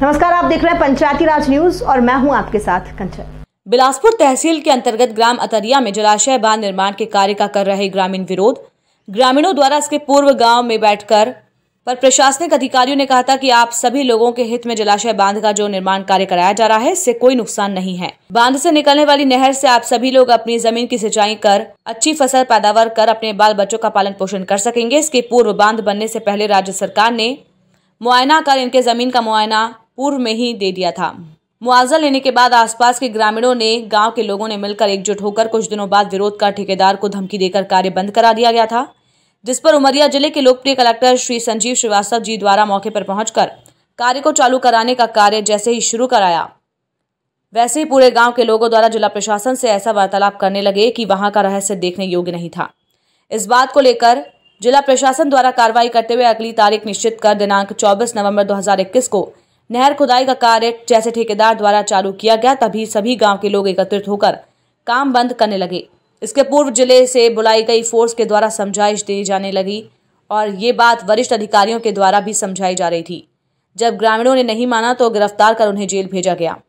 नमस्कार आप देख रहे हैं पंचायती राज न्यूज और मैं हूं आपके साथ कंचन बिलासपुर तहसील के अंतर्गत ग्राम अतरिया में जलाशय बांध निर्माण के कार्य का कर रहे ग्रामीण विरोध ग्रामीणों द्वारा इसके पूर्व गांव में बैठकर पर प्रशासनिक अधिकारियों ने कहा था कि आप सभी लोगों के हित में जलाशय बांध का जो निर्माण कार्य कराया जा रहा है इससे कोई नुकसान नहीं है बांध से निकलने वाली नहर से आप सभी लोग अपनी जमीन की सिंचाई कर अच्छी फसल पैदावार कर अपने बाल बच्चों का पालन पोषण कर सकेंगे इसके पूर्व बांध बनने से पहले राज्य सरकार ने मुआयना कर इनके जमीन का मुआयना पूर्व में ही दे दिया था मुआवजा लेने के बाद आसपास के ग्रामीणों ने गांव के लोगों ने मिलकर एकजुट होकर कुछ दिनों बाद विरोध का ठेकेदार को धमकी देकर कार्य बंद करा दिया गया था जिस पर उमरिया जिले के लोकप्रिय कलेक्टर श्री संजीव श्रीवास्तव जी द्वारा मौके पर पहुंचकर कार्य को चालू कराने का कार्य जैसे ही शुरू कराया वैसे ही पूरे गांव के लोगों द्वारा जिला प्रशासन से ऐसा वार्तालाप करने लगे कि वहां का रहस्य देखने योग्य नहीं था इस बात को लेकर जिला प्रशासन द्वारा कार्रवाई करते हुए अगली तारीख निश्चित कर दिनांक 24 नवंबर 2021 को नहर खुदाई का कार्य जैसे ठेकेदार द्वारा चालू किया गया तभी सभी गांव के लोग एकत्रित होकर काम बंद करने लगे इसके पूर्व जिले से बुलाई गई फोर्स के द्वारा समझाइश दी जाने लगी और ये बात वरिष्ठ अधिकारियों के द्वारा भी समझाई जा रही थी जब ग्रामीणों ने नहीं माना तो गिरफ्तार कर उन्हें जेल भेजा गया